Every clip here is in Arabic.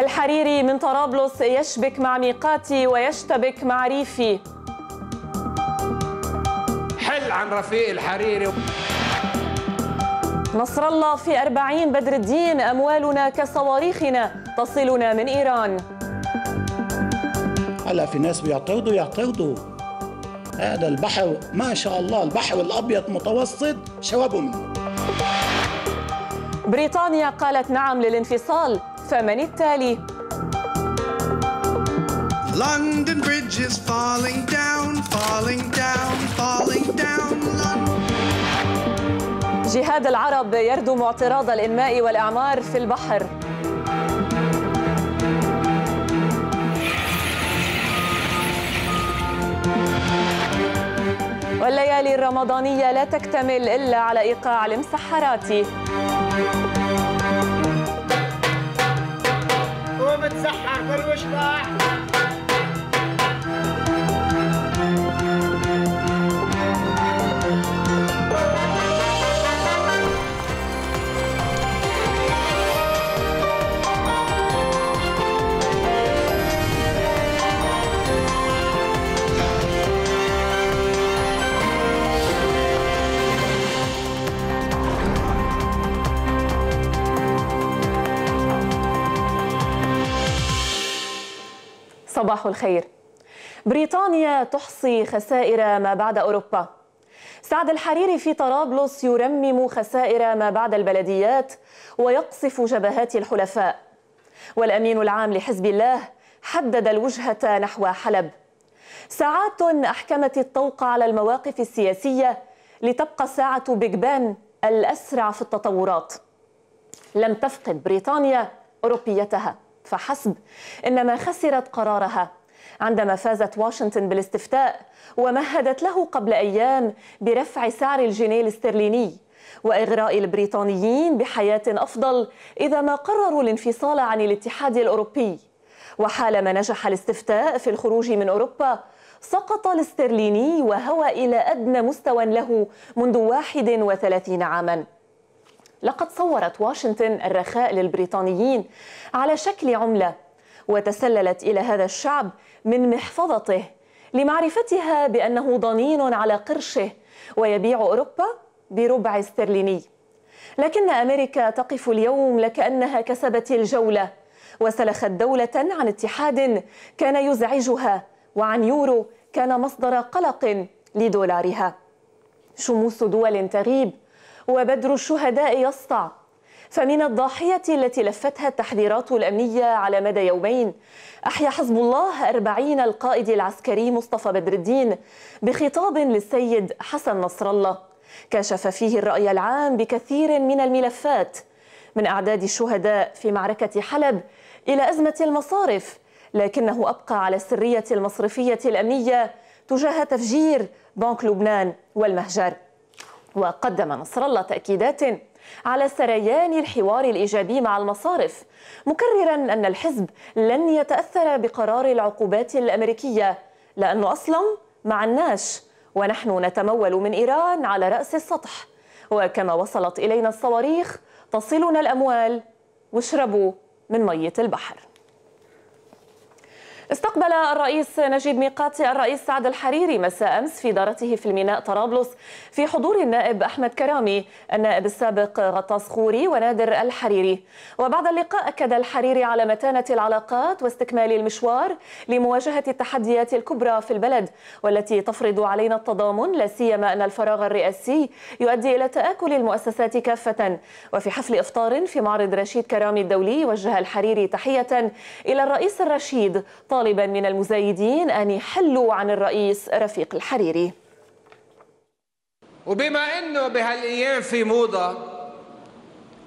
الحريري من طرابلس يشبك مع ميقاتي ويشتبك مع ريفي حل عن رفيق الحريري نصر الله في أربعين بدر الدين أموالنا كصواريخنا تصلنا من إيران هلا في ناس بيعترضوا يعترضوا هذا البحر ما شاء الله البحر الأبيض متوسط شربوا منه بريطانيا قالت نعم للانفصال فمن التالي؟ London Bridge is falling down, falling down, falling down. جهاد العرب يردم اعتراض الإنماء والإعمار في البحر. والليالي الرمضانية لا تكتمل إلا على إيقاع المسحرات. ومتسحر بالوشباح صباح الخير بريطانيا تحصي خسائر ما بعد أوروبا سعد الحريري في طرابلس يرمم خسائر ما بعد البلديات ويقصف جبهات الحلفاء والأمين العام لحزب الله حدد الوجهة نحو حلب ساعات أحكمت الطوق على المواقف السياسية لتبقى ساعة بيج بان الأسرع في التطورات لم تفقد بريطانيا أوروبيتها فحسب إنما خسرت قرارها عندما فازت واشنطن بالاستفتاء ومهدت له قبل أيام برفع سعر الجنيه الاسترليني وإغراء البريطانيين بحياة أفضل إذا ما قرروا الانفصال عن الاتحاد الأوروبي وحالما نجح الاستفتاء في الخروج من أوروبا سقط الاسترليني وهوى إلى أدنى مستوى له منذ 31 عاماً لقد صورت واشنطن الرخاء للبريطانيين على شكل عملة وتسللت إلى هذا الشعب من محفظته لمعرفتها بأنه ضنين على قرشه ويبيع أوروبا بربع استرليني لكن أمريكا تقف اليوم لكأنها كسبت الجولة وسلخت دولة عن اتحاد كان يزعجها وعن يورو كان مصدر قلق لدولارها شموس دول تغيب وبدر الشهداء يسطع فمن الضاحية التي لفتها التحذيرات الأمنية على مدى يومين أحيا حزب الله أربعين القائد العسكري مصطفى بدر الدين بخطاب للسيد حسن نصر الله كشف فيه الرأي العام بكثير من الملفات من أعداد الشهداء في معركة حلب إلى أزمة المصارف لكنه أبقى على السرية المصرفية الأمنية تجاه تفجير بنك لبنان والمهجر وقدم نصر الله تأكيدات على سريان الحوار الإيجابي مع المصارف مكررا أن الحزب لن يتأثر بقرار العقوبات الأمريكية لأنه أصلا ما عناش ونحن نتمول من إيران على رأس السطح وكما وصلت إلينا الصواريخ تصلنا الأموال واشربوا من مية البحر استقبل الرئيس نجيب ميقاتي الرئيس سعد الحريري مساء أمس في دارته في الميناء طرابلس في حضور النائب أحمد كرامي النائب السابق غطاس خوري ونادر الحريري وبعد اللقاء أكد الحريري على متانة العلاقات واستكمال المشوار لمواجهة التحديات الكبرى في البلد والتي تفرض علينا التضامن لا سيما أن الفراغ الرئاسي يؤدي إلى تآكل المؤسسات كافة وفي حفل إفطار في معرض رشيد كرامي الدولي وجه الحريري تحية إلى الرئيس الرشيد طالبا من المزايدين أن يحلوا عن الرئيس رفيق الحريري وبما أنه بهالأيام في موضة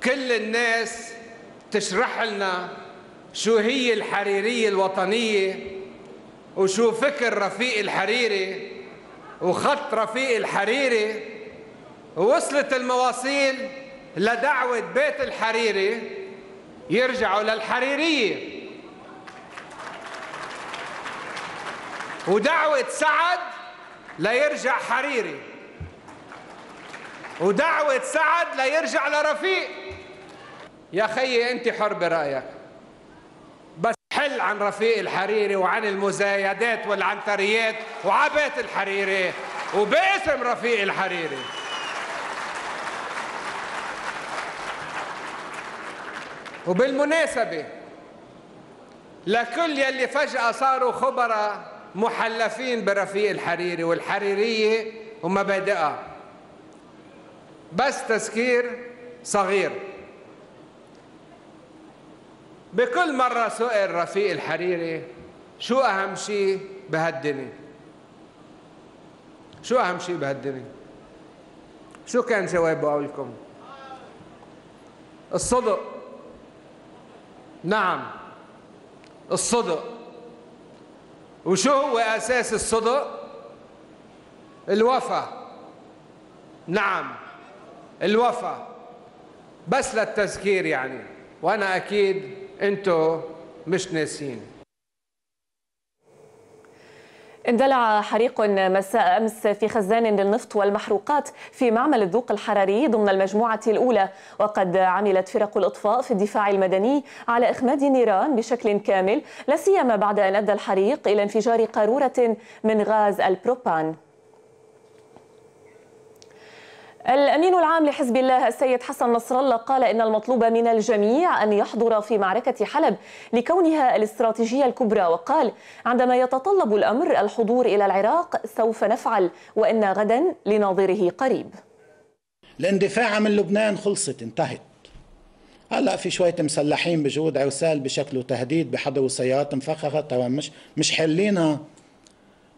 كل الناس تشرح لنا شو هي الحريرية الوطنية وشو فكر رفيق الحريري وخط رفيق الحريري ووصلت المواصيل لدعوة بيت الحريري يرجعوا للحريرية ودعوة سعد لا يرجع حريري ودعوة سعد لا يرجع لرفيق يا خيي أنت حر برأيك بس حل عن رفيق الحريري وعن المزايدات والعنتريات وعبات الحريري وباسم رفيق الحريري وبالمناسبة لكل يلي فجأة صاروا خبراء محلفين برفيق الحريري والحريرية ومبادئها بس تذكير صغير بكل مرة سئل رفيق الحريري شو أهم شيء بهالدنيا شو أهم شيء بهالدنيا شو كان جوابه قولكم الصدق نعم الصدق وشو هو أساس الصدق الوفا نعم الوفا بس للتذكير يعني وأنا أكيد أنتو مش ناسين اندلع حريق مساء أمس في خزان للنفط والمحروقات في معمل الذوق الحراري ضمن المجموعة الأولى وقد عملت فرق الإطفاء في الدفاع المدني على إخماد النيران بشكل كامل لا سيما بعد أن أدى الحريق إلى انفجار قارورة من غاز البروبان الأمين العام لحزب الله السيد حسن نصر الله قال إن المطلوب من الجميع أن يحضر في معركة حلب لكونها الاستراتيجية الكبرى وقال عندما يتطلب الأمر الحضور إلى العراق سوف نفعل وإن غدا لناظره قريب الاندفاع عن لبنان خلصت انتهت هلا في شوية مسلحين بجود عوسال بشكله تهديد بحضروا سيارات مفخخة طبعا مش مش حلينا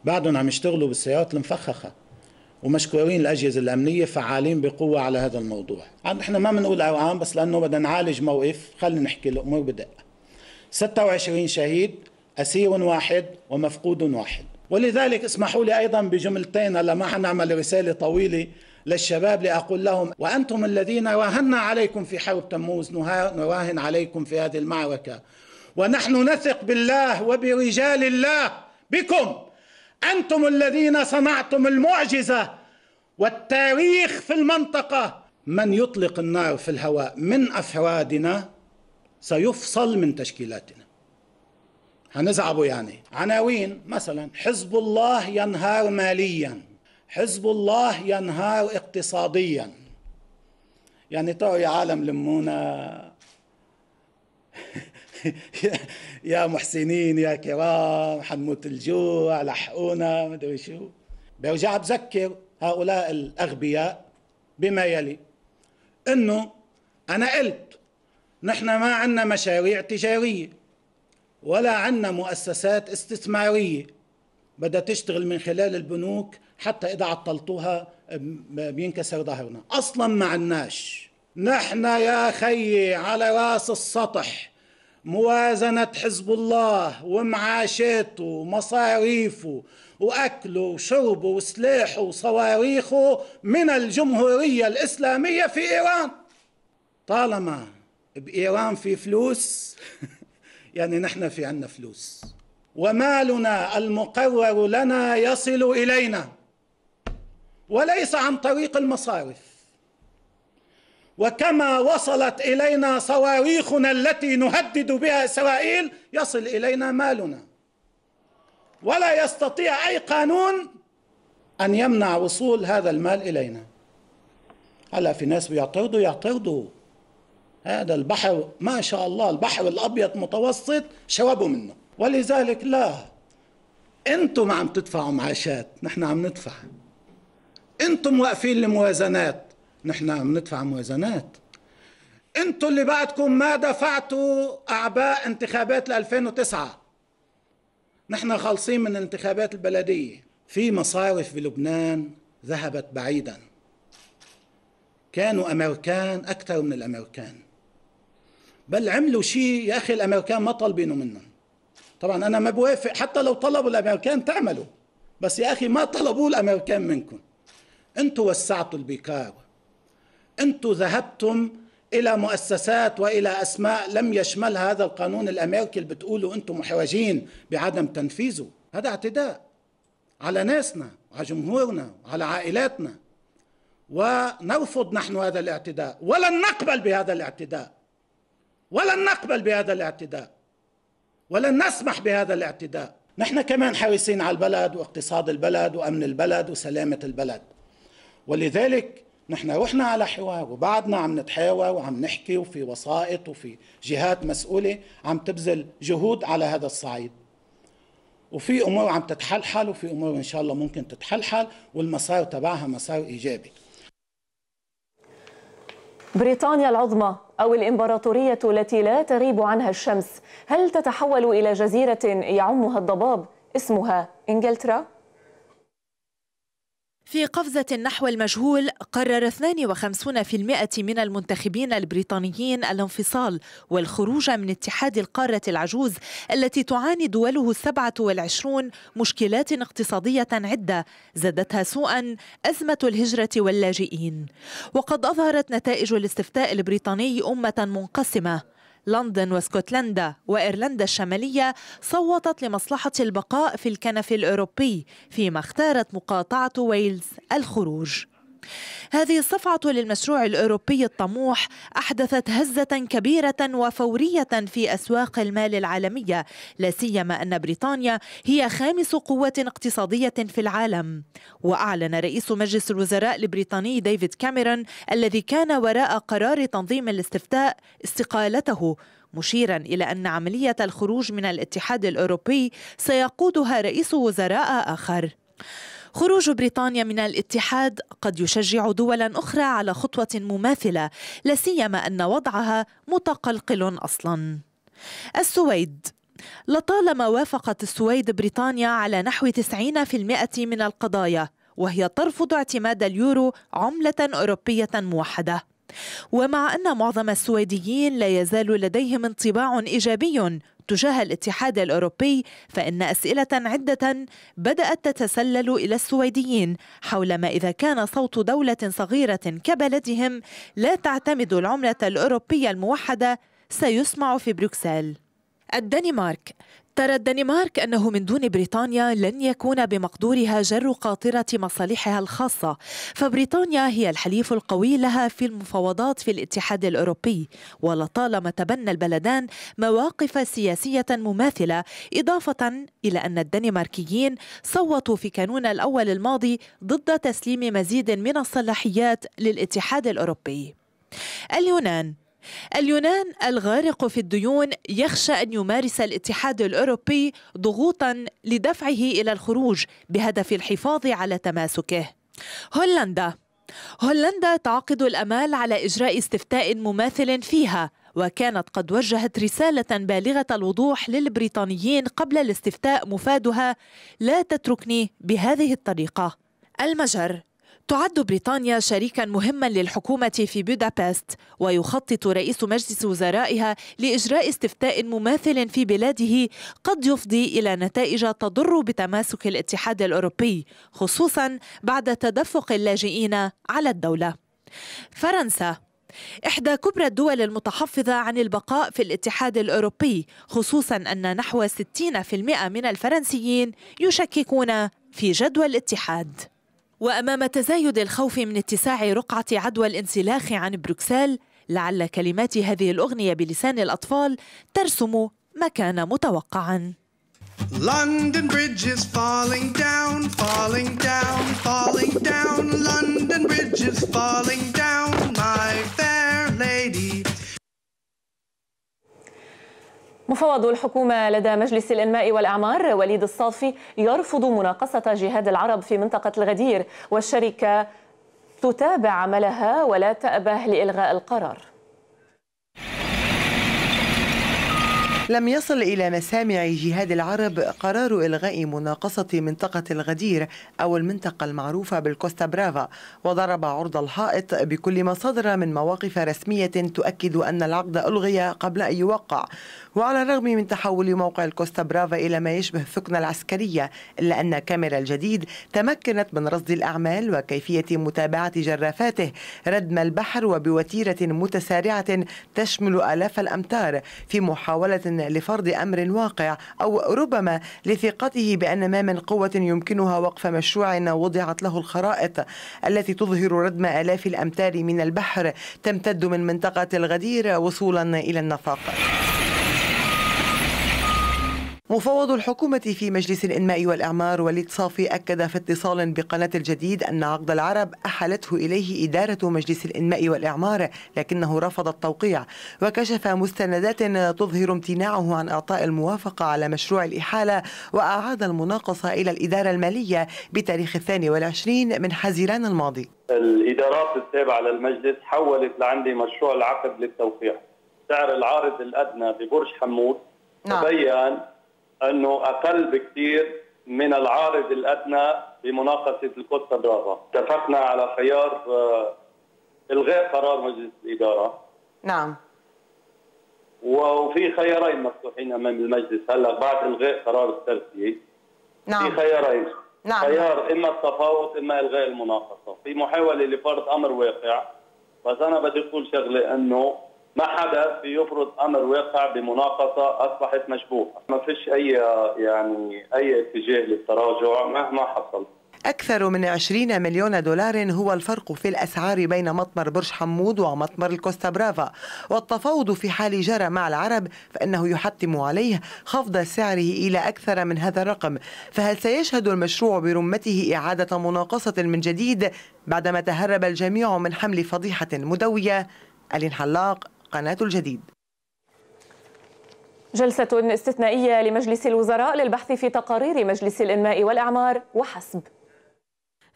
بعدهم عم يشتغلوا بالسيارات المفخخه ومشكورين الأجهزة الأمنية فعالين بقوة على هذا الموضوع احنا ما بنقول ارقام بس لأنه بدنا نعالج موقف خلينا نحكي الأمور بدقة 26 شهيد أسير واحد ومفقود واحد ولذلك اسمحوا لي أيضا بجملتين هلا ما حنعمل رسالة طويلة للشباب لأقول لهم وأنتم الذين راهنا عليكم في حرب تموز نراهن عليكم في هذه المعركة ونحن نثق بالله وبرجال الله بكم أنتم الذين صنعتم المعجزة والتاريخ في المنطقة من يطلق النار في الهواء من أفرادنا سيفصل من تشكيلاتنا هنزعبوا يعني عناوين مثلا حزب الله ينهار ماليا حزب الله ينهار اقتصاديا يعني طوي يا عالم لمونا يا محسنين يا كرام حنموت الجوع لحقونا مدري شو برجع بذكر هؤلاء الأغبياء بما يلي أنه أنا قلت نحن ما عندنا مشاريع تجارية ولا عندنا مؤسسات استثمارية بدها تشتغل من خلال البنوك حتى إذا عطلتوها بينكسر ظهرنا أصلا ما عندناش نحن يا خيي على راس السطح موازنة حزب الله ومعاشاته ومصاريفه وأكله وشربه وسلاحه وصواريخه من الجمهورية الإسلامية في إيران طالما بإيران في فلوس يعني نحن في عنا فلوس ومالنا المقرر لنا يصل إلينا وليس عن طريق المصارف وكما وصلت الينا صواريخنا التي نهدد بها اسرائيل يصل الينا مالنا ولا يستطيع اي قانون ان يمنع وصول هذا المال الينا هلا في ناس بيعترضوا يعترضوا هذا البحر ما شاء الله البحر الابيض متوسط شربوا منه ولذلك لا انتم عم تدفعوا معاشات نحن عم ندفع انتم واقفين لموازنات نحن عم ندفع موازنات انتوا اللي بعدكم ما دفعتوا اعباء انتخابات 2009 نحن خالصين من الانتخابات البلديه في مصارف في لبنان ذهبت بعيدا كانوا امريكان اكثر من الامريكان بل عملوا شيء يا اخي الامريكان ما طالبينه منهم طبعا انا ما بوافق حتى لو طلبوا الامريكان تعملوا بس يا اخي ما طلبوه الامريكان منكم انتوا وسعتوا البيكار أنتم ذهبتم إلى مؤسسات وإلى أسماء لم يشمل هذا القانون الأمريكي اللي بتقولوا أنتم محرجين بعدم تنفيذه هذا اعتداء على ناسنا وعلى جمهورنا وعلى عائلاتنا ونرفض نحن هذا الاعتداء ولن نقبل بهذا الاعتداء ولن نقبل بهذا الاعتداء ولن نسمح بهذا الاعتداء نحن كمان حريصين على البلد واقتصاد البلد وامن البلد وسلامه البلد ولذلك نحن رحنا على حوار وبعدنا عم نتحاور وعم نحكي وفي وسائط وفي جهات مسؤولة عم تبذل جهود على هذا الصعيد وفي أمور عم تتحلحل وفي أمور إن شاء الله ممكن تتحلحل والمسار تبعها مسار إيجابي بريطانيا العظمى أو الإمبراطورية التي لا تغيب عنها الشمس هل تتحول إلى جزيرة يعمها الضباب اسمها إنجلترا؟ في قفزة نحو المجهول قرر 52% من المنتخبين البريطانيين الانفصال والخروج من اتحاد القارة العجوز التي تعاني دوله 27 مشكلات اقتصادية عدة زادتها سوءا أزمة الهجرة واللاجئين وقد أظهرت نتائج الاستفتاء البريطاني أمة منقسمة لندن واسكتلندا وإيرلندا الشمالية صوتت لمصلحة البقاء في الكنف الأوروبي فيما اختارت مقاطعة ويلز الخروج هذه الصفعة للمشروع الأوروبي الطموح أحدثت هزة كبيرة وفورية في أسواق المال العالمية لا سيما أن بريطانيا هي خامس قوة اقتصادية في العالم وأعلن رئيس مجلس الوزراء البريطاني ديفيد كاميرون الذي كان وراء قرار تنظيم الاستفتاء استقالته مشيرا الى ان عمليه الخروج من الاتحاد الاوروبي سيقودها رئيس وزراء اخر خروج بريطانيا من الاتحاد قد يشجع دولا أخرى على خطوة مماثلة لا سيما أن وضعها متقلقل أصلا السويد لطالما وافقت السويد بريطانيا على نحو 90% من القضايا وهي ترفض اعتماد اليورو عملة أوروبية موحدة ومع أن معظم السويديين لا يزال لديهم انطباع إيجابي تجاه الاتحاد الأوروبي فإن أسئلة عدة بدأت تتسلل إلى السويديين حول ما إذا كان صوت دولة صغيرة كبلدهم لا تعتمد العملة الأوروبية الموحدة سيسمع في بروكسل الدنمارك ترى الدنمارك أنه من دون بريطانيا لن يكون بمقدورها جر قاطرة مصالحها الخاصة فبريطانيا هي الحليف القوي لها في المفاوضات في الاتحاد الأوروبي ولطالما تبنى البلدان مواقف سياسية مماثلة إضافة إلى أن الدنماركيين صوتوا في كانون الأول الماضي ضد تسليم مزيد من الصلاحيات للاتحاد الأوروبي اليونان اليونان الغارق في الديون يخشى ان يمارس الاتحاد الاوروبي ضغوطا لدفعه الى الخروج بهدف الحفاظ على تماسكه هولندا هولندا تعقد الامال على اجراء استفتاء مماثل فيها وكانت قد وجهت رسالة بالغة الوضوح للبريطانيين قبل الاستفتاء مفادها لا تتركني بهذه الطريقة المجر تعد بريطانيا شريكا مهما للحكومة في بودابست ويخطط رئيس مجلس وزرائها لإجراء استفتاء مماثل في بلاده قد يفضي إلى نتائج تضر بتماسك الاتحاد الأوروبي خصوصا بعد تدفق اللاجئين على الدولة فرنسا إحدى كبرى الدول المتحفظة عن البقاء في الاتحاد الأوروبي خصوصا أن نحو 60% من الفرنسيين يشككون في جدوى الاتحاد وأمام تزايد الخوف من اتساع رقعة عدوى الانسلاخ عن بروكسل لعل كلمات هذه الأغنية بلسان الأطفال ترسم ما كان متوقعا London Bridge is falling down, falling down, falling down. London Bridge is falling down, my fair lady. مفوض الحكومة لدى مجلس الإنماء والأعمار وليد الصافي يرفض مناقصة جهاد العرب في منطقة الغدير والشركة تتابع عملها ولا تأبه لإلغاء القرار لم يصل إلى مسامع جهاد العرب قرار إلغاء مناقصة منطقة الغدير أو المنطقة المعروفة بالكوستا برافا وضرب عرض الحائط بكل ما صدر من مواقف رسمية تؤكد أن العقد ألغي قبل أن يوقع وعلى الرغم من تحول موقع الكوستا برافا إلى ما يشبه ثكنة العسكرية إلا أن كاميرا الجديد تمكنت من رصد الأعمال وكيفية متابعة جرافاته ردم البحر وبوتيرة متسارعة تشمل آلاف الأمتار في محاولة لفرض امر واقع او ربما لثقته بان ما من قوه يمكنها وقف مشروع وضعت له الخرائط التي تظهر ردم الاف الامتار من البحر تمتد من منطقه الغدير وصولا الى النفق مفوض الحكومة في مجلس الإنماء والإعمار وليد صافي أكد في اتصال بقناة الجديد أن عقد العرب أحلته إليه إدارة مجلس الإنماء والإعمار لكنه رفض التوقيع وكشف مستندات تظهر امتناعه عن إعطاء الموافقة على مشروع الإحالة وأعاد المناقصة إلى الإدارة المالية بتاريخ الثاني والعشرين من حزيران الماضي الإدارات التابعة للمجلس حولت لعندي مشروع العقد للتوقيع سعر العارض الأدنى ببرج حمود نعم. تبين انه اقل بكثير من العارض الادنى بمناقصه الكوستا برافا، اتفقنا على خيار آه، الغاء قرار مجلس الاداره. نعم. وفي خيارين مفتوحين امام المجلس هلا بعد الغاء قرار الترسية نعم في خيارين نعم خيار اما التفاوض اما الغاء المناقصه، في محاوله لفرض امر واقع بس انا بدي اقول شغله انه ما حدا بيفرض امر واقع بمناقصه اصبحت مشبوهه، ما فيش اي يعني اي اتجاه للتراجع مهما حصل. أكثر من 20 مليون دولار هو الفرق في الأسعار بين مطمر برج حمود ومطمر الكوستا برافا والتفاوض في حال جرى مع العرب فإنه يحتم عليه خفض سعره إلى أكثر من هذا الرقم فهل سيشهد المشروع برمته إعادة مناقصة من جديد بعدما تهرب الجميع من حمل فضيحة مدوية ألين حلاق قناة الجديد جلسة استثنائية لمجلس الوزراء للبحث في تقارير مجلس الإنماء والإعمار وحسب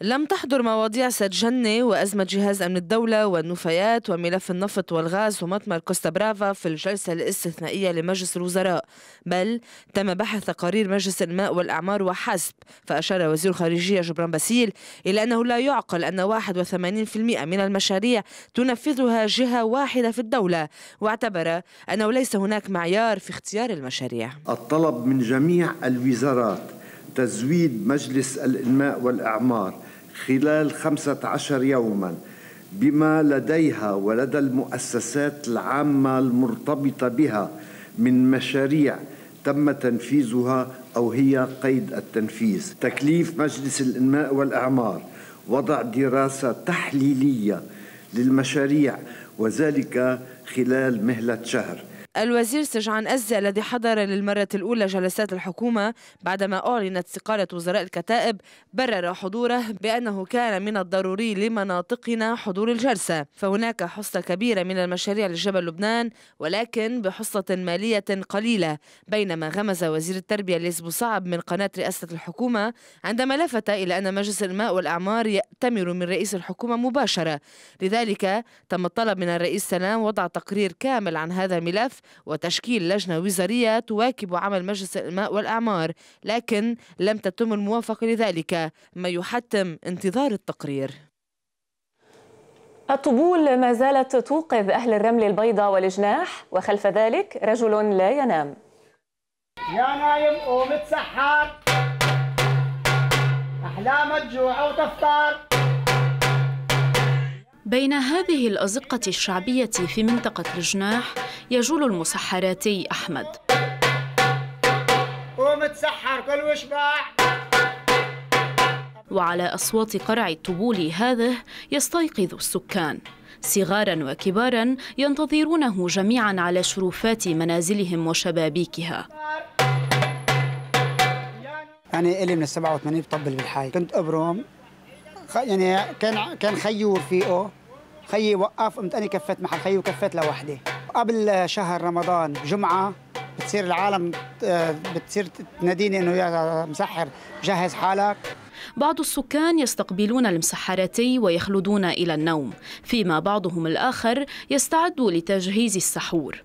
لم تحضر مواضيع جنة وأزمة جهاز أمن الدولة والنفايات وملف النفط والغاز ومطمر كوستا برافا في الجلسة الاستثنائية لمجلس الوزراء بل تم بحث قرير مجلس الماء والأعمار وحسب فأشار وزير الخارجية جبران باسيل إلى أنه لا يعقل أن 81% من المشاريع تنفذها جهة واحدة في الدولة واعتبر أنه ليس هناك معيار في اختيار المشاريع الطلب من جميع الوزارات تزويد مجلس الماء والأعمار خلال 15 يوما بما لديها ولدى المؤسسات العامة المرتبطة بها من مشاريع تم تنفيذها أو هي قيد التنفيذ تكليف مجلس الإنماء والإعمار وضع دراسة تحليلية للمشاريع وذلك خلال مهلة شهر الوزير سجعان أزة الذي حضر للمرة الأولى جلسات الحكومة بعدما أعلنت استقالة وزراء الكتائب برر حضوره بأنه كان من الضروري لمناطقنا حضور الجلسة فهناك حصة كبيرة من المشاريع لجبل لبنان ولكن بحصة مالية قليلة بينما غمز وزير التربية ليس بوصعب من قناة رئاسة الحكومة عندما لفت إلى أن مجلس الماء والأعمار يأتمر من رئيس الحكومة مباشرة لذلك تم الطلب من الرئيس سلام وضع تقرير كامل عن هذا الملف وتشكيل لجنة وزارية تواكب عمل مجلس الماء والأعمار لكن لم تتم الموافقة لذلك ما يحتم انتظار التقرير الطبول ما زالت توقظ أهل الرمل البيضاء والجناح وخلف ذلك رجل لا ينام يا نايم قوم تسحر أحلامك جوع وتفطر بين هذه الأزقة الشعبية في منطقة الجناح يجول المسحراتي أحمد قوم تسحر كل وشبع وعلى أصوات قرع الطبول هذه يستيقظ السكان صغارا وكبارا ينتظرونه جميعا على شرفات منازلهم وشبابيكها أنا يعني إلي من السبعة وثمانين بطبل بالحي كنت أبرم يعني كان كان خيي ورفيقه خيي وقف قمت أنا كفيت محل خيي وكفيت لوحدي قبل شهر رمضان جمعة بتصير العالم آه، بتصير تناديني انه يا مسحر جهز حالك بعض السكان يستقبلون المسحراتي ويخلدون الى النوم فيما بعضهم الاخر يستعد لتجهيز السحور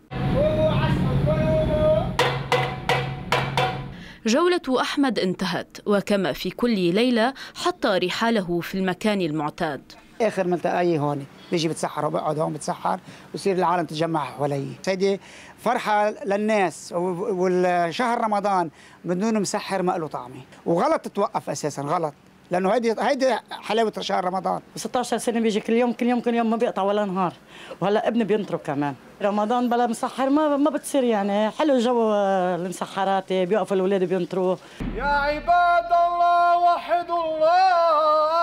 جولة أحمد انتهت وكما في كل ليلة حط رحاله في المكان المعتاد اخر ملتقاي هون بيجي بتسحر وبقعد هون بتسحر بصير العالم تتجمع حولي هيدي فرحه للناس والشهر رمضان بدون مسحر ما له طعمه وغلط تتوقف اساسا غلط لانه هيدي هيدي حلاوه شهر رمضان 16 سنه بيجي كل يوم كل يوم كل يوم ما بيقطع ولا نهار وهلا ابني بينطره كمان رمضان بلا مسحر ما ما بتصير يعني حلو جو المسحرات بيقفوا الاولاد بينطروه يا عباد الله وحدوا الله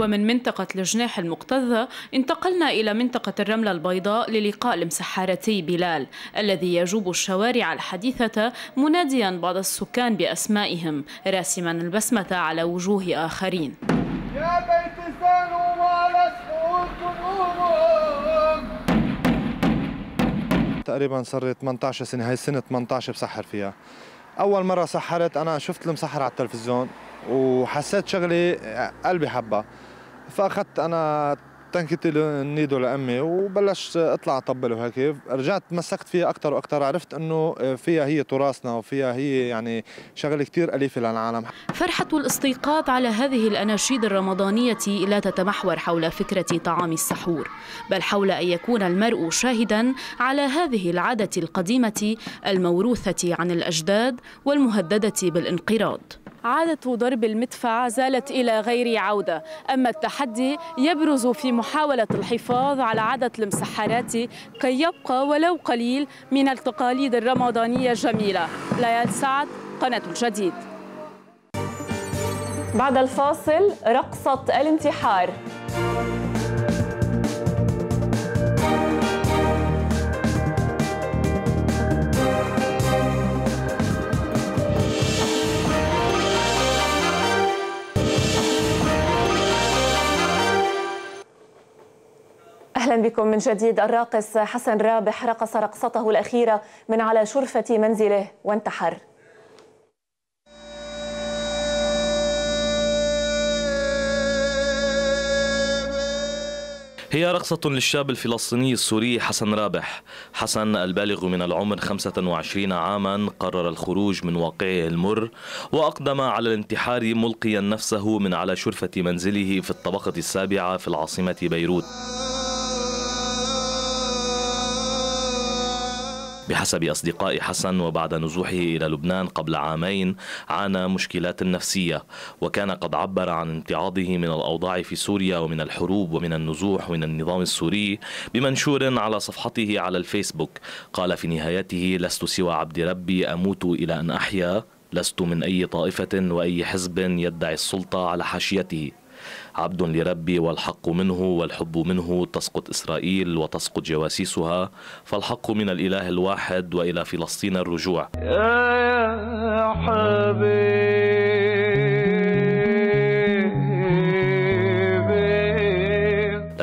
ومن منطقة الجناح المكتظة انتقلنا إلى منطقة الرملة البيضاء للقاء المسحارتي بلال الذي يجوب الشوارع الحديثة مناديا بعض السكان بأسمائهم راسما البسمة على وجوه آخرين يا بيت تقريبا صار لي 18 سنه هاي السنه 18 بسحر فيها اول مره سحرت انا شفت المسحر على التلفزيون وحسيت شغلي قلبي حبه فاخذت انا تنكتي النيدو لامي وبلشت اطلع اطبل وهيك رجعت تمسكت فيها اكثر واكثر عرفت انه فيها هي تراثنا وفيها هي يعني شغله كثير اليفه للعالم فرحه الاستيقاظ على هذه الاناشيد الرمضانيه لا تتمحور حول فكره طعام السحور بل حول ان يكون المرء شاهدا على هذه العاده القديمه الموروثه عن الاجداد والمهدده بالانقراض عادة ضرب المدفع زالت إلى غير عودة أما التحدي يبرز في محاولة الحفاظ على عدد المسحرات كي يبقى ولو قليل من التقاليد الرمضانية الجميلة ليال سعد قناة الجديد بعد الفاصل رقصة الانتحار أهلا بكم من جديد الراقص حسن رابح رقص رقصته الأخيرة من على شرفة منزله وانتحر هي رقصة للشاب الفلسطيني السوري حسن رابح حسن البالغ من العمر 25 عاما قرر الخروج من واقعه المر وأقدم على الانتحار ملقيا نفسه من على شرفة منزله في الطبقة السابعة في العاصمة بيروت بحسب أصدقاء حسن وبعد نزوحه إلى لبنان قبل عامين عانى مشكلات نفسية وكان قد عبر عن امتعاضه من الأوضاع في سوريا ومن الحروب ومن النزوح ومن النظام السوري بمنشور على صفحته على الفيسبوك قال في نهايته لست سوى عبد ربي أموت إلى أن أحيا لست من أي طائفة وأي حزب يدعي السلطة على حاشيته عبد لربي والحق منه والحب منه تسقط إسرائيل وتسقط جواسيسها فالحق من الإله الواحد وإلى فلسطين الرجوع يا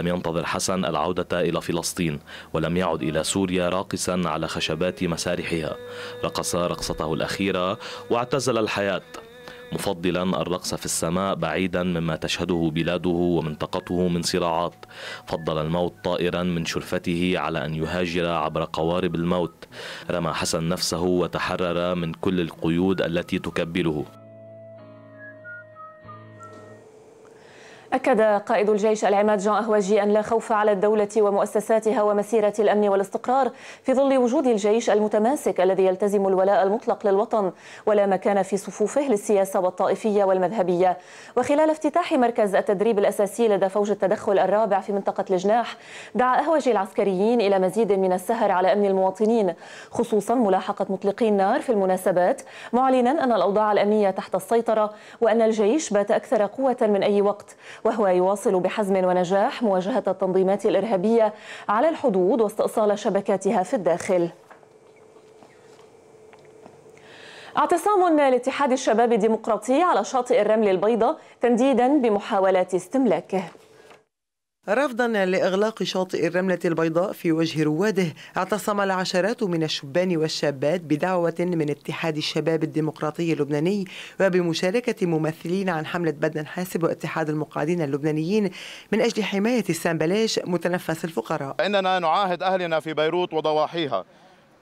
لم ينتظر حسن العودة إلى فلسطين ولم يعد إلى سوريا راقصا على خشبات مسارحها رقص رقصته الأخيرة واعتزل الحياة مفضلا الرقص في السماء بعيدا مما تشهده بلاده ومنطقته من صراعات فضل الموت طائرا من شرفته على أن يهاجر عبر قوارب الموت رمى حسن نفسه وتحرر من كل القيود التي تكبله أكد قائد الجيش العماد جان أهواجي أن لا خوف على الدولة ومؤسساتها ومسيرة الأمن والاستقرار في ظل وجود الجيش المتماسك الذي يلتزم الولاء المطلق للوطن ولا مكان في صفوفه للسياسة والطائفية والمذهبية وخلال افتتاح مركز التدريب الأساسي لدى فوج التدخل الرابع في منطقة الجناح دعا أهواجي العسكريين إلى مزيد من السهر على أمن المواطنين خصوصا ملاحقة مطلقي النار في المناسبات معلنا أن الأوضاع الأمنية تحت السيطرة وأن الجيش بات أكثر قوة من أي وقت وهو يواصل بحزم ونجاح مواجهة التنظيمات الإرهابية على الحدود واستئصال شبكاتها في الداخل اعتصام لاتحاد الشباب الديمقراطي على شاطئ الرمل البيضاء تنديدا بمحاولات استملاكه رفضا لإغلاق شاطئ الرملة البيضاء في وجه رواده اعتصم العشرات من الشبان والشابات بدعوة من اتحاد الشباب الديمقراطي اللبناني وبمشاركة ممثلين عن حملة بدنا حاسب واتحاد المقعدين اللبنانيين من أجل حماية السامبلاش متنفس الفقراء إننا نعاهد أهلنا في بيروت وضواحيها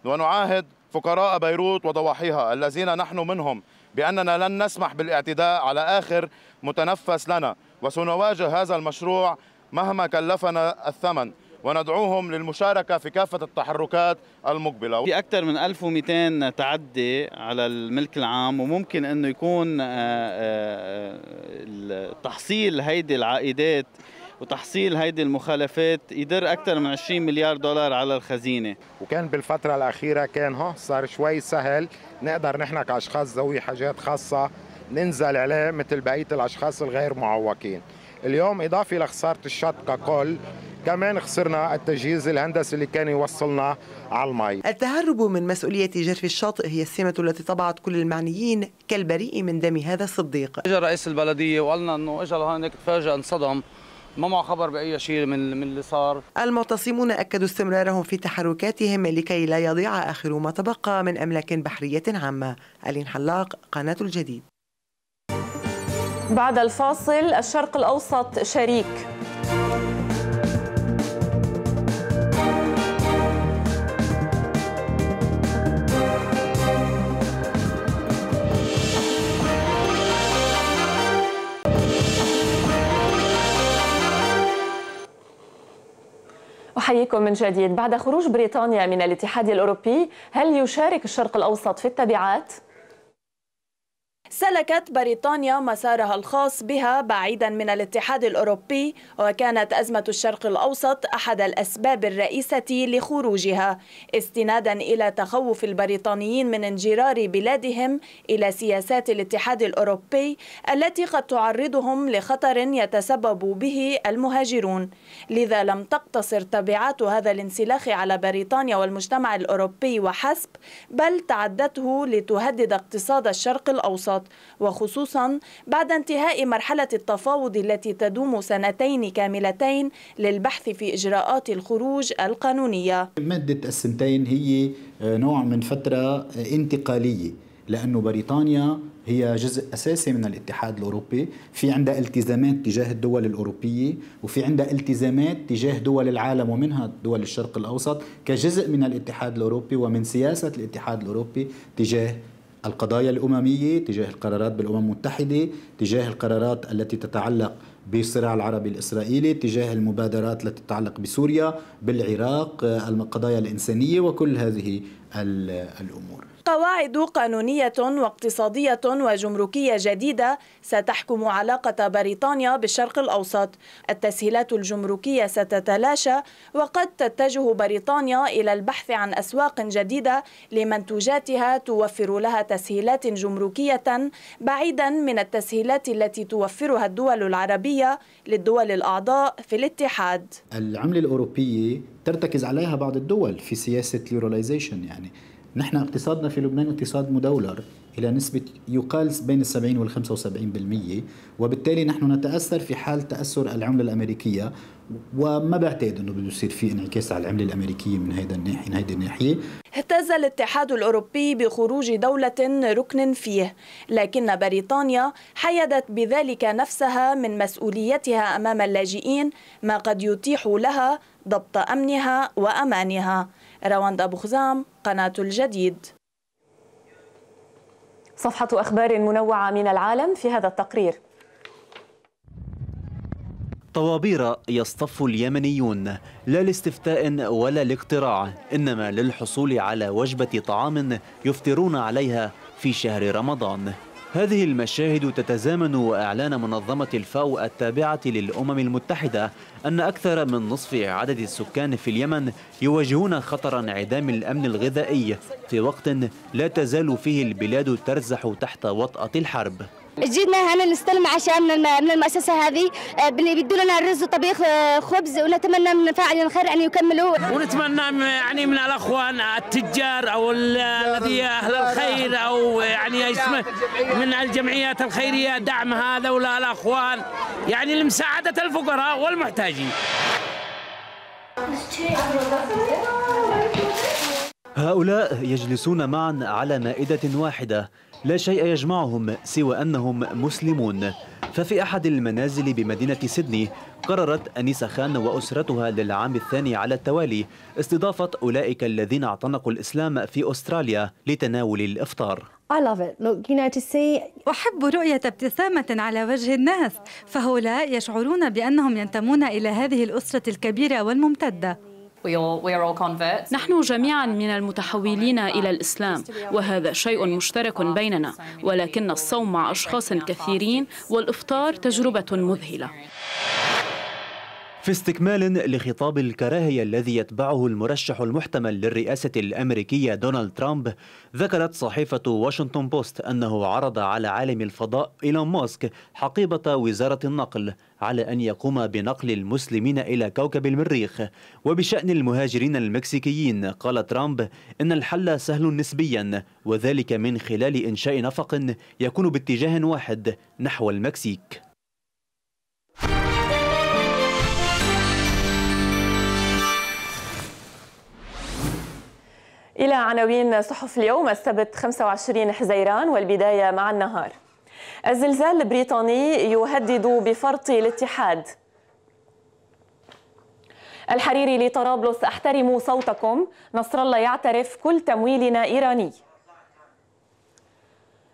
ونعاهد فقراء بيروت وضواحيها الذين نحن منهم بأننا لن نسمح بالاعتداء على آخر متنفس لنا وسنواجه هذا المشروع مهما كلفنا الثمن وندعوهم للمشاركة في كافة التحركات المقبلة في أكثر من 1200 تعدي على الملك العام وممكن أنه يكون آه، آه، تحصيل هيدي العائدات وتحصيل هيدي المخالفات يدر أكثر من 20 مليار دولار على الخزينة وكان بالفترة الأخيرة كان ها صار شوي سهل نقدر نحن كأشخاص ذوي حاجات خاصة ننزل عليه مثل بقية الأشخاص الغير معوقين اليوم إضافة لخسارة الشط ككل كمان خسرنا التجهيز الهندسي اللي كان يوصلنا على المي التهرب من مسؤولية جرف الشاطئ هي السمة التي طبعت كل المعنيين كالبريء من دم هذا الصديق اجى رئيس البلدية وقالنا انه اجى لهونيك تفاجأ انصدم ما معه خبر باي شيء من من اللي صار المعتصمون اكدوا استمرارهم في تحركاتهم لكي لا يضيع اخر ما تبقى من املاك بحريه عامه الين حلاق قناه الجديد بعد الفاصل الشرق الأوسط شريك أحييكم من جديد بعد خروج بريطانيا من الاتحاد الأوروبي هل يشارك الشرق الأوسط في التبعات؟ سلكت بريطانيا مسارها الخاص بها بعيدا من الاتحاد الأوروبي وكانت أزمة الشرق الأوسط أحد الأسباب الرئيسة لخروجها استنادا إلى تخوف البريطانيين من انجرار بلادهم إلى سياسات الاتحاد الأوروبي التي قد تعرضهم لخطر يتسبب به المهاجرون لذا لم تقتصر تبعات هذا الانسلاخ على بريطانيا والمجتمع الأوروبي وحسب بل تعدته لتهدد اقتصاد الشرق الأوسط وخصوصا بعد انتهاء مرحلة التفاوض التي تدوم سنتين كاملتين للبحث في إجراءات الخروج القانونية مادة السنتين هي آه، نوع من فترة انتقالية لأنه بريطانيا هي جزء اساسي من الاتحاد الاوروبي، في عندها التزامات تجاه الدول الاوروبيه وفي عندها التزامات تجاه دول العالم ومنها دول الشرق الاوسط كجزء من الاتحاد الاوروبي ومن سياسه الاتحاد الاوروبي تجاه القضايا الأممية تجاه القرارات بالأمم المتحدة تجاه القرارات التي تتعلق بالصراع العربي الإسرائيلي تجاه المبادرات التي تتعلق بسوريا بالعراق آه، القضايا الإنسانية وكل هذه الأمور قواعد قانونية واقتصادية وجمركية جديدة ستحكم علاقة بريطانيا بالشرق الأوسط التسهيلات الجمركية ستتلاشى وقد تتجه بريطانيا إلى البحث عن أسواق جديدة لمنتوجاتها توفر لها تسهيلات جمركية بعيدا من التسهيلات التي توفرها الدول العربية للدول الأعضاء في الاتحاد العملة الأوروبية ترتكز عليها بعض الدول في سياسة اليوراليزيشن يعني نحن اقتصادنا في لبنان اقتصاد مدولر إلى نسبة يقال بين السبعين والخمسة وسبعين بالمية وبالتالي نحن نتأثر في حال تأثر العملة الأمريكية وما بعتقد أنه بده يصير في انعكاس على العملة الأمريكية من هيدا الناحية من هيدي الناحية اهتز الاتحاد الأوروبي بخروج دولة ركن فيه لكن بريطانيا حيدت بذلك نفسها من مسؤوليتها أمام اللاجئين ما قد يتيح لها ضبط أمنها وأمانها رواند أبو خزام قناة الجديد صفحة أخبار منوعة من العالم في هذا التقرير طوابير يصطف اليمنيون لا لاستفتاء ولا لاقتراع إنما للحصول على وجبة طعام يفطرون عليها في شهر رمضان هذه المشاهد تتزامن وإعلان منظمة الفاو التابعة للأمم المتحدة أن أكثر من نصف عدد السكان في اليمن يواجهون خطر انعدام الأمن الغذائي في وقت لا تزال فيه البلاد ترزح تحت وطأة الحرب جينا هنا نستلم عشاء من المؤسسه هذه آه، بيدوا لنا الرز وطبيخ آه، خبز ونتمنى من فاعل الخير ان يكملوا ونتمنى يعني من الاخوان التجار او الذي اهل الخير او يعني اسمه من الجمعيات الخيريه دعم هذا ولا الاخوان يعني لمساعده الفقراء والمحتاجين هؤلاء يجلسون معا على مائدة واحدة لا شيء يجمعهم سوى أنهم مسلمون ففي أحد المنازل بمدينة سيدني قررت أنيسة خان وأسرتها للعام الثاني على التوالي استضافة أولئك الذين اعتنقوا الإسلام في أستراليا لتناول الإفطار أحب رؤية ابتسامة على وجه الناس فهؤلاء يشعرون بأنهم ينتمون إلى هذه الأسرة الكبيرة والممتدة نحن جميعا من المتحولين إلى الإسلام وهذا شيء مشترك بيننا ولكن الصوم مع أشخاص كثيرين والإفطار تجربة مذهلة في استكمال لخطاب الكراهية الذي يتبعه المرشح المحتمل للرئاسة الأمريكية دونالد ترامب ذكرت صحيفة واشنطن بوست أنه عرض على عالم الفضاء إيلون ماسك حقيبة وزارة النقل على أن يقوم بنقل المسلمين إلى كوكب المريخ وبشأن المهاجرين المكسيكيين قال ترامب إن الحل سهل نسبيا وذلك من خلال إنشاء نفق يكون باتجاه واحد نحو المكسيك إلى عناوين صحف اليوم السبت 25 حزيران والبداية مع النهار الزلزال البريطاني يهدد بفرط الاتحاد الحريري لطرابلس احترموا صوتكم نصر الله يعترف كل تمويلنا إيراني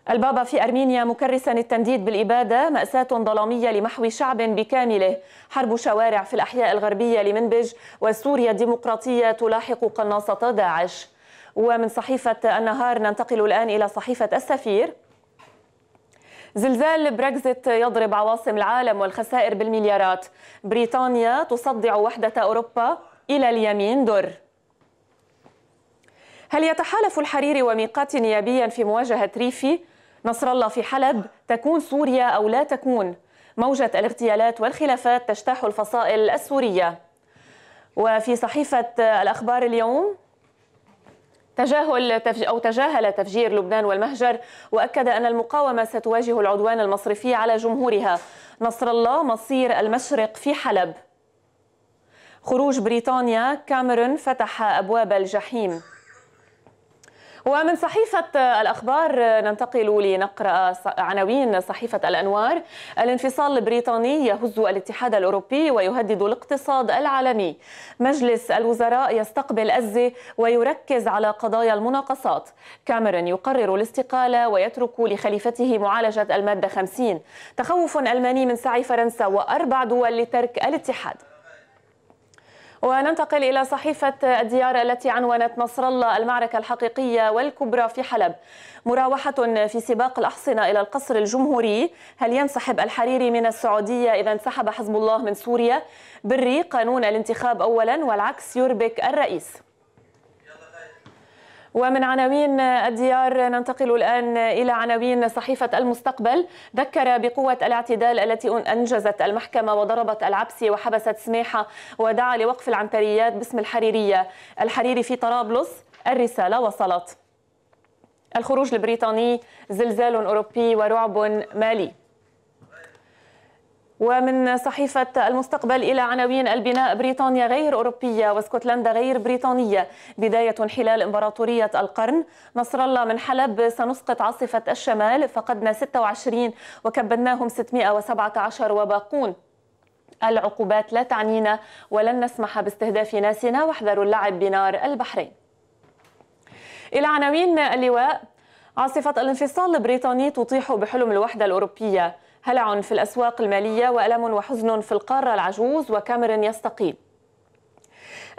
البابا في أرمينيا مكرسا التنديد بالإبادة مأساة ظلامية لمحو شعب بكامله حرب شوارع في الأحياء الغربية لمنبج وسوريا الديمقراطية تلاحق قناصة داعش ومن صحيفة النهار ننتقل الآن إلى صحيفة السفير زلزال بريكزيت يضرب عواصم العالم والخسائر بالمليارات بريطانيا تصدع وحدة أوروبا إلى اليمين در هل يتحالف الحريري وميقات نيابيا في مواجهة ريفي؟ نصر الله في حلب تكون سوريا أو لا تكون موجة الاغتيالات والخلافات تجتاح الفصائل السورية وفي صحيفة الأخبار اليوم تجاهل أو تجاهل تفجير لبنان والمهجر وأكد أن المقاومة ستواجه العدوان المصرفي على جمهورها نصر الله مصير المشرق في حلب خروج بريطانيا كاميرون فتح أبواب الجحيم ومن صحيفة الأخبار ننتقل لنقرأ عناوين صحيفة الأنوار الانفصال البريطاني يهز الاتحاد الأوروبي ويهدد الاقتصاد العالمي مجلس الوزراء يستقبل أزة ويركز على قضايا المناقصات كاميرون يقرر الاستقالة ويترك لخليفته معالجة المادة 50 تخوف ألماني من سعي فرنسا وأربع دول لترك الاتحاد وننتقل إلى صحيفة الديار التي عنونت نصر الله المعركة الحقيقية والكبرى في حلب مراوحة في سباق الأحصنة إلى القصر الجمهوري هل ينسحب الحريري من السعودية إذا انسحب حزب الله من سوريا بري قانون الانتخاب أولا والعكس يربك الرئيس ومن عناوين الديار ننتقل الآن إلى عناوين صحيفة المستقبل ذكر بقوة الاعتدال التي أنجزت المحكمة وضربت العبسي وحبست سماحة ودعا لوقف العنتريات باسم الحريرية الحريري في طرابلس الرسالة وصلت الخروج البريطاني زلزال أوروبي ورعب مالي ومن صحيفة المستقبل إلى عناوين البناء بريطانيا غير أوروبية واسكتلندا غير بريطانية بداية انحلال إمبراطورية القرن نصر الله من حلب سنسقط عاصفة الشمال فقدنا 26 وكبدناهم 617 وباقون العقوبات لا تعنينا ولن نسمح باستهداف ناسنا واحذروا اللعب بنار البحرين إلى عناوين اللواء عاصفة الانفصال البريطاني تطيح بحلم الوحدة الأوروبية هلع في الأسواق المالية وألم وحزن في القارة العجوز وكامر يستقيل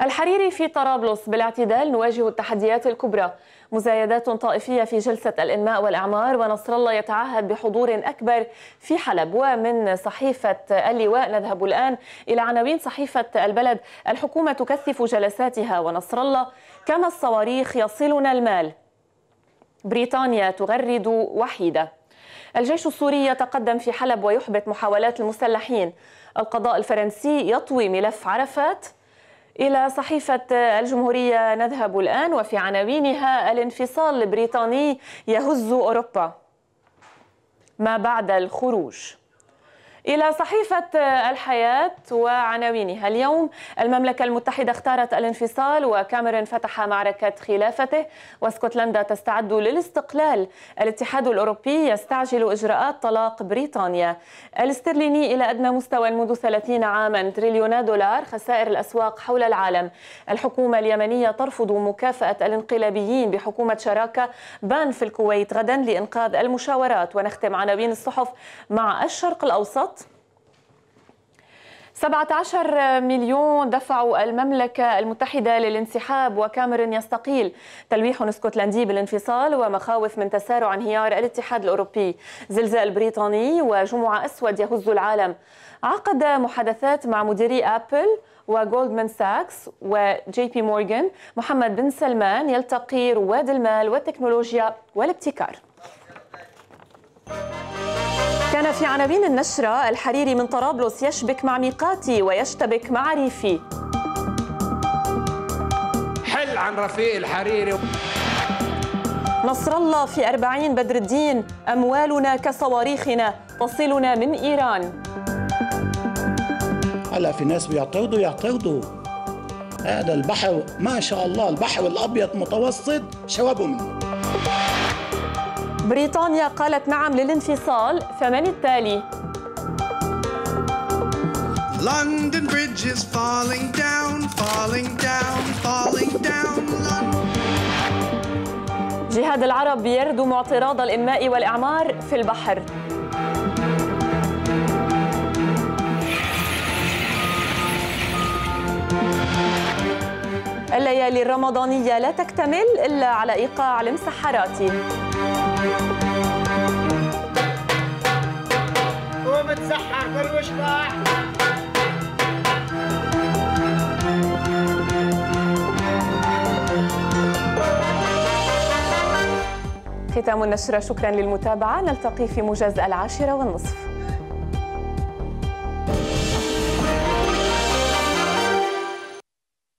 الحريري في طرابلس بالاعتدال نواجه التحديات الكبرى مزايدات طائفية في جلسة الإنماء والإعمار ونصر الله يتعهد بحضور أكبر في حلب ومن صحيفة اللواء نذهب الآن إلى عناوين صحيفة البلد الحكومة تكثف جلساتها ونصر الله كما الصواريخ يصلنا المال بريطانيا تغرد وحيده الجيش السوري يتقدم في حلب ويحبط محاولات المسلحين القضاء الفرنسي يطوي ملف عرفات إلى صحيفة الجمهورية نذهب الآن وفي عناوينها الانفصال البريطاني يهز أوروبا ما بعد الخروج إلى صحيفة الحياة وعناوينها اليوم المملكة المتحدة اختارت الانفصال وكاميرون فتح معركة خلافته واسكتلندا تستعد للاستقلال الاتحاد الأوروبي يستعجل إجراءات طلاق بريطانيا الاسترليني إلى أدنى مستوى منذ 30 عاما تريليونا دولار خسائر الأسواق حول العالم الحكومة اليمنية ترفض مكافأة الانقلابيين بحكومة شراكة بان في الكويت غدا لإنقاذ المشاورات ونختم عناوين الصحف مع الشرق الأوسط 17 مليون دفعوا المملكة المتحدة للانسحاب وكاميرون يستقيل تلويح اسكتلندي بالانفصال ومخاوف من تسارع انهيار الاتحاد الأوروبي زلزال بريطاني وجمعة أسود يهز العالم عقد محادثات مع مديري أبل وجولدمان ساكس وجي بي مورغان محمد بن سلمان يلتقي رواد المال والتكنولوجيا والابتكار كان في عناوين النشرة الحريري من طرابلس يشبك مع ميقاتي ويشتبك مع ريفي حل عن رفيق الحريري نصر الله في أربعين بدر الدين أموالنا كصواريخنا تصلنا من إيران هلا في ناس بيعترضوا يعترضوا هذا البحر ما شاء الله البحر الأبيض متوسط شوابه منه بريطانيا قالت نعم للانفصال فمن التالي؟ London Bridge is falling down, falling down, falling down. جهاد العرب يردم اعتراض الإنماء والإعمار في البحر. الليالي الرمضانية لا تكتمل إلا على إيقاع المسحراتي ختام النشرة شكرا للمتابعة نلتقي في موجز العاشرة والنصف